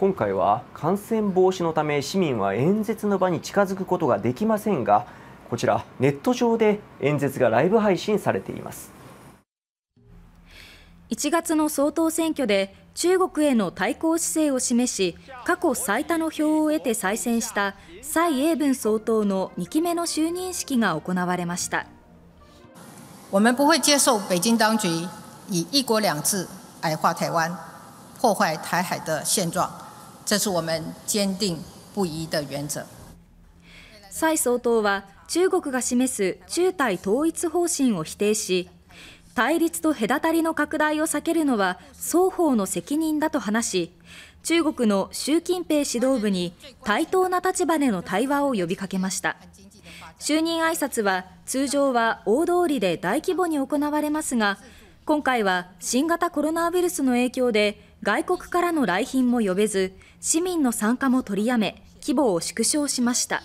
今回は感染防止のため市民は演説の場に近づくことができませんがこちらネット上で演説がライブ配信されています1月の総統選挙で中国への対抗姿勢を示し過去最多の票を得て再選した蔡英文総統の2期目の就任式が行われました我们不会接受北京当局以一国两制矮化台湾破坏台海的现状这是我们坚定不移的原则。蔡総統は中国が示す中台統一方針を否定し対立と隔たりの拡大を避けるのは双方の責任だと話し中国の習近平指導部に対等な立場での対話を呼びかけました就任挨拶は通常は大通りで大規模に行われますが今回は新型コロナウイルスの影響で外国からの来賓も呼べず市民の参加も取りやめ規模を縮小しました。